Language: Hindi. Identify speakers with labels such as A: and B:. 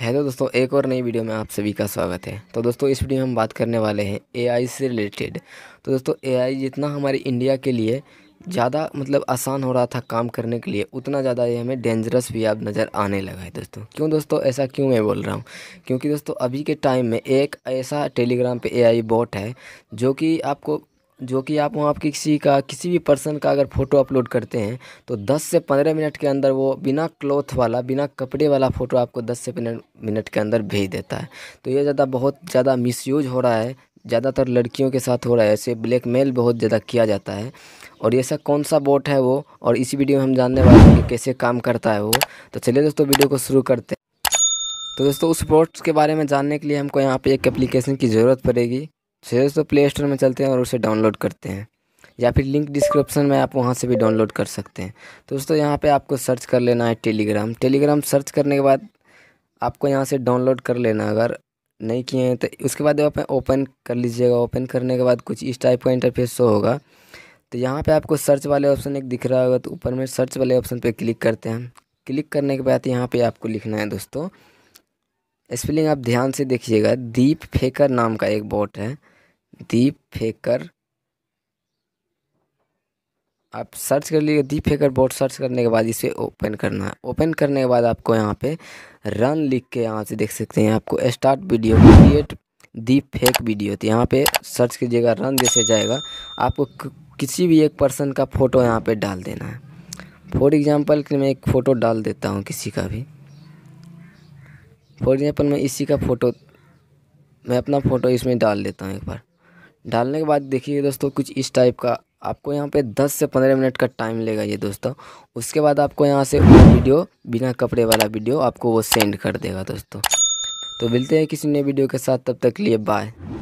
A: हेलो तो दोस्तों एक और नई वीडियो में आप सभी का स्वागत है तो दोस्तों इस वीडियो में हम बात करने वाले हैं एआई से रिलेटेड तो दोस्तों एआई जितना हमारे इंडिया के लिए ज़्यादा मतलब आसान हो रहा था काम करने के लिए उतना ज़्यादा ये हमें डेंजरस भी अब नज़र आने लगा है दोस्तों क्यों दोस्तों ऐसा क्यों मैं बोल रहा हूँ क्योंकि दोस्तों अभी के टाइम में एक ऐसा टेलीग्राम पे एआई बॉट है जो कि आपको जो कि आप वहाँ आपकी किसी का किसी भी पर्सन का अगर फ़ोटो अपलोड करते हैं तो 10 से 15 मिनट के अंदर वो बिना क्लॉथ वाला बिना कपड़े वाला फ़ोटो आपको 10 से 15 मिनट के अंदर भेज देता है तो ये ज़्यादा बहुत ज़्यादा मिसयूज हो रहा है ज़्यादातर लड़कियों के साथ हो रहा है ऐसे ब्लैकमेल बहुत ज़्यादा किया जाता है और ऐसा कौन सा बोट है वो और इसी वीडियो में हम जानने वाले हैं कि कैसे काम करता है वो तो चलिए दोस्तों वीडियो को शुरू करते हैं तो दोस्तों उस बोट्स के बारे में जानने के लिए हमको यहाँ पर एक एप्लीकेशन की ज़रूरत पड़ेगी सीधे तो प्ले स्टोर में चलते हैं और उसे डाउनलोड करते हैं या फिर लिंक डिस्क्रिप्शन में आप वहाँ से भी डाउनलोड कर सकते हैं तो दोस्तों यहाँ पे आपको सर्च कर लेना है टेलीग्राम टेलीग्राम सर्च करने के बाद आपको यहाँ से डाउनलोड कर लेना अगर नहीं किए हैं तो उसके बाद आप ओपन कर लीजिएगा ओपन करने के बाद कुछ इस टाइप का इंटरफेस शो होगा तो यहाँ पे आपको सर्च वाले ऑप्शन एक दिख रहा होगा तो ऊपर में सर्च वाले ऑप्शन पे क्लिक करते हैं क्लिक करने के बाद यहाँ पे आपको लिखना है दोस्तों स्पेलिंग आप ध्यान से देखिएगा दीप फेकर नाम का एक बोट है दीप फेकर आप सर्च कर लीजिए दीप फेकर बोट सर्च करने के बाद इसे ओपन करना है ओपन करने के बाद आपको यहाँ पे रन लिख के यहाँ से देख सकते हैं आपको start video create deep fake video तो यहाँ पे सर्च कीजिएगा रन जैसे जाएगा आपको किसी भी एक पर्सन का फ़ोटो यहाँ पे डाल देना है फॉर एग्जाम्पल कि मैं एक फ़ोटो डाल देता हूँ किसी का भी फॉर एग्ज़ाम्पल मैं इसी का फ़ोटो मैं अपना फ़ोटो इसमें डाल देता हूँ एक बार डालने के बाद देखिए दोस्तों कुछ इस टाइप का आपको यहाँ पे 10 से 15 मिनट का टाइम लेगा ये दोस्तों उसके बाद आपको यहाँ से वीडियो बिना कपड़े वाला वीडियो आपको वो सेंड कर देगा दोस्तों तो मिलते हैं किसी नए वीडियो के साथ तब तक लिए बाय